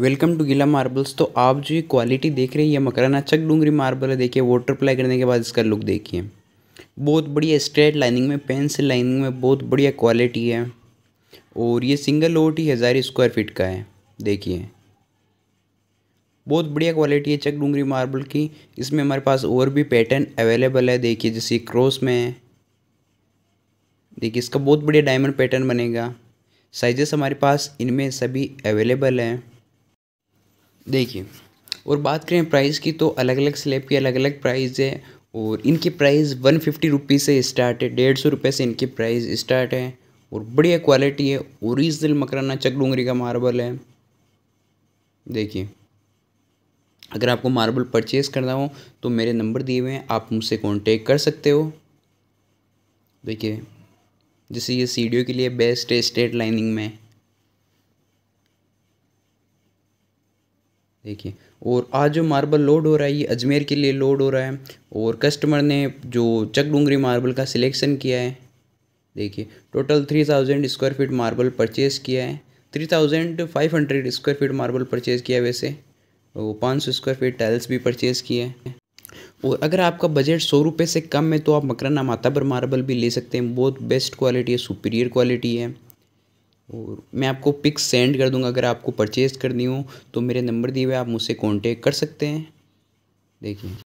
welcome to गिला marbles तो आप जो ये क्वालिटी देख रहे हैं ये मकराना चक डूंगरी मार्बल है देखिए वाटर अप्लाई करने के बाद इसका लुक देखिए बहुत बढ़िया स्ट्रेट लाइनिंग में पेंसिल लाइनिंग में बहुत बढ़िया क्वालिटी है और ये सिंगल लोट ही हज़ार स्क्वायर फीट का है देखिए बहुत बढ़िया क्वालिटी है चक डूंगरी मार्बल की इसमें हमारे पास और भी पैटर्न अवेलेबल है देखिए जैसे क्रॉस में है देखिए इसका बहुत बढ़िया डायमंड पैटर्न बनेगा साइजेस हमारे पास इनमें सभी अवेलेबल हैं देखिए और बात करें प्राइस की तो अलग अलग स्लेब की अलग अलग प्राइस है और इनकी प्राइस वन फिफ्टी रुपीज़ से स्टार्ट है डेढ़ सौ रुपये से इनकी प्राइस स्टार्ट है और बढ़िया क्वालिटी है ओरिजिनल मकराना चक डूंगरी का मार्बल है देखिए अगर आपको मार्बल परचेज़ करना हो तो मेरे नंबर दिए हुए हैं आप मुझसे कांटेक्ट कर सकते हो देखिए जैसे ये सीडियो के लिए बेस्ट है स्ट्रेट लाइनिंग में देखिए और आज जो मार्बल लोड हो रहा है ये अजमेर के लिए लोड हो रहा है और कस्टमर ने जो चकडूंगरी मार्बल का सिलेक्शन किया है देखिए total three thousand square feet marble purchase किया है three thousand five hundred square feet marble purchase किया है वैसे और पाँच सौ स्क्वायर फीट टाइल्स भी परचेज़ किए हैं और अगर आपका बजट सौ रुपये से कम है तो आप मकराना माता पर मार्बल भी ले सकते हैं बहुत बेस्ट क्वालिटी है सुपीरियर क्वालिटी है और मैं आपको पिक्स सेंड कर दूंगा अगर आपको परचेज़ करनी हो तो मेरे नंबर दिए हुए आप मुझसे कांटेक्ट कर सकते हैं देखिए